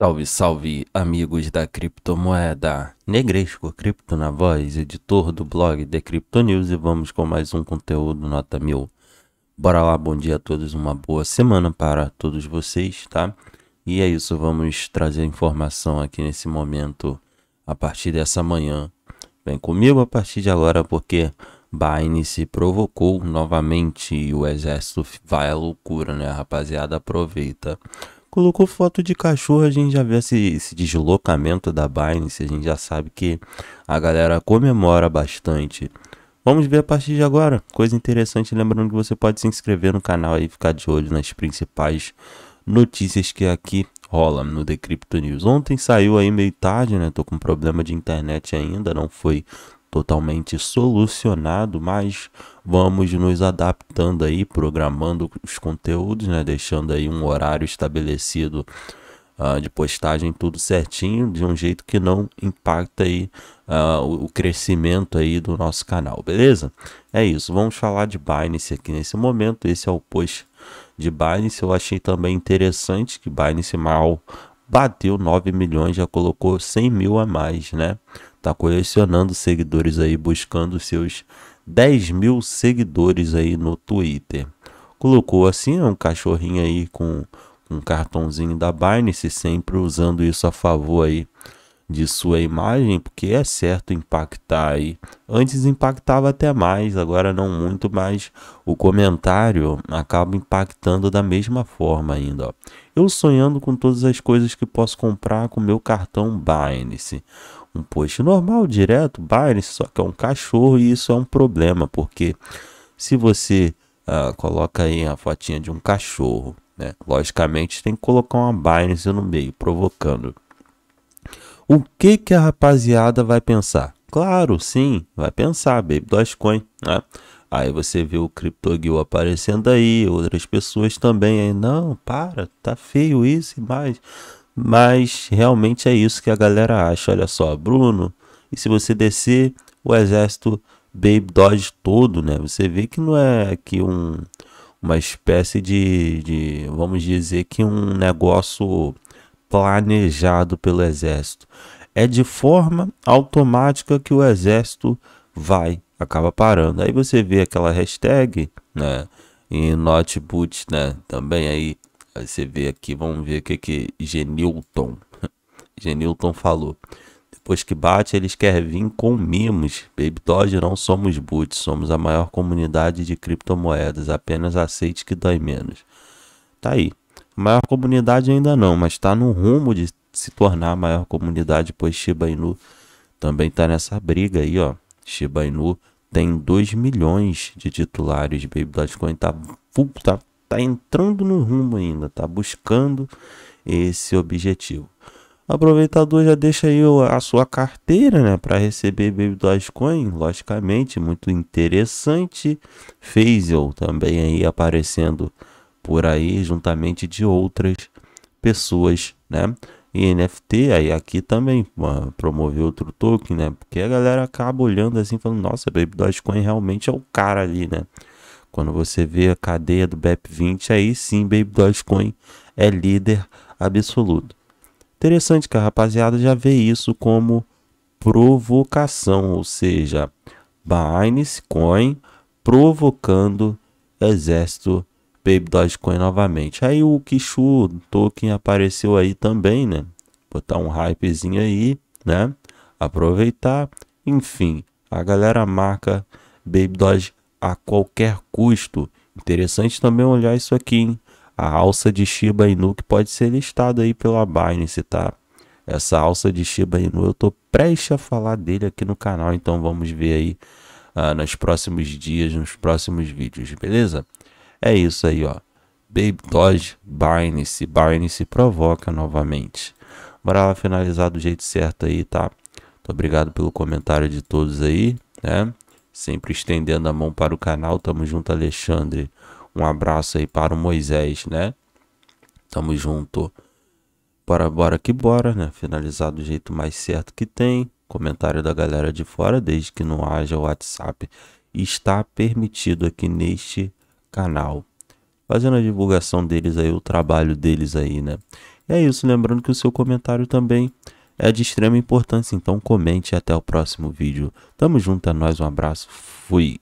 Salve, salve, amigos da criptomoeda! Negresco, cripto na voz, editor do blog The Crypto News e vamos com mais um conteúdo nota mil. Bora lá, bom dia a todos, uma boa semana para todos vocês, tá? E é isso, vamos trazer informação aqui nesse momento, a partir dessa manhã. Vem comigo a partir de agora, porque Binance provocou novamente e o exército vai à loucura, né, rapaziada? Aproveita colocou foto de cachorro, a gente já vê esse, esse, deslocamento da Binance, a gente já sabe que a galera comemora bastante. Vamos ver a partir de agora, coisa interessante, lembrando que você pode se inscrever no canal e ficar de olho nas principais notícias que aqui rolam no The Crypto News. Ontem saiu aí meio tarde, né? Tô com problema de internet ainda, não foi totalmente solucionado, mas vamos nos adaptando aí, programando os conteúdos, né? Deixando aí um horário estabelecido uh, de postagem tudo certinho, de um jeito que não impacta aí uh, o crescimento aí do nosso canal, beleza? É isso, vamos falar de Binance aqui nesse momento, esse é o post de Binance, eu achei também interessante que Binance é mal bateu 9 milhões, já colocou 100 mil a mais, né? Tá colecionando seguidores aí, buscando seus 10 mil seguidores aí no Twitter. Colocou assim um cachorrinho aí com um cartãozinho da Binance, sempre usando isso a favor aí de sua imagem, porque é certo impactar. E antes impactava até mais, agora não muito, mas o comentário acaba impactando da mesma forma ainda. Ó. Eu sonhando com todas as coisas que posso comprar com meu cartão Binance. Um post normal, direto, Binance, só que é um cachorro e isso é um problema, porque se você ah, coloca aí a fotinha de um cachorro, né? logicamente tem que colocar uma Binance no meio, provocando. O que, que a rapaziada vai pensar? Claro, sim, vai pensar, Baby Dogecoin, né? Aí você vê o CryptoGuild aparecendo aí, outras pessoas também aí, não, para, tá feio isso e mais. Mas realmente é isso que a galera acha, olha só, Bruno, e se você descer o exército Baby Doge todo, né? Você vê que não é aqui um, uma espécie de, de vamos dizer que um negócio planejado pelo exército. É de forma automática que o exército vai, acaba parando. Aí você vê aquela hashtag, né? Em notebook, né? Também aí, aí você vê aqui, vamos ver o que que Genilton, Genilton falou. Depois que bate, eles querem vir com mimos. Baby Doge não somos boots, somos a maior comunidade de criptomoedas. Apenas aceite que dói menos. Tá aí. Maior comunidade ainda não, mas está no rumo de se tornar a maior comunidade, pois Shiba Inu também está nessa briga aí, ó. Shiba Inu tem 2 milhões de titulares, Baby Dogecoin está tá, tá entrando no rumo ainda, tá buscando esse objetivo. Aproveitador já deixa aí a sua carteira, né, para receber Baby Dogecoin, logicamente, muito interessante. Faisal também aí aparecendo por aí juntamente de outras pessoas, né? E NFT, aí aqui também ah, promover outro token, né? Porque a galera acaba olhando assim, falando, nossa, Baby Dogecoin realmente é o cara ali, né? Quando você vê a cadeia do BEP20, aí sim Baby Dogecoin é líder absoluto. Interessante que a rapaziada já vê isso como provocação, ou seja, Binance Coin provocando exército Baby Dogecoin novamente. Aí o Kishu Token apareceu aí também, né? Botar um hypezinho aí, né? Aproveitar. Enfim, a galera marca Baby Doge a qualquer custo. Interessante também olhar isso aqui, hein? A alça de Shiba Inu que pode ser listada aí pela Binance, tá? Essa alça de Shiba Inu eu tô prestes a falar dele aqui no canal, então vamos ver aí ah, nos próximos dias, nos próximos vídeos, beleza? É isso aí, ó. Babe Doge, Binance. Binance provoca novamente. Bora lá finalizar do jeito certo aí, tá? Muito obrigado pelo comentário de todos aí, né? Sempre estendendo a mão para o canal. Tamo junto, Alexandre. Um abraço aí para o Moisés, né? Tamo junto. Bora, bora que bora, né? Finalizar do jeito mais certo que tem. Comentário da galera de fora, desde que não haja WhatsApp, está permitido aqui neste canal. Fazendo a divulgação deles aí, o trabalho deles aí, né? E é isso, lembrando que o seu comentário também é de extrema importância, então comente até o próximo vídeo. Tamo junto, é nóis, um abraço, fui!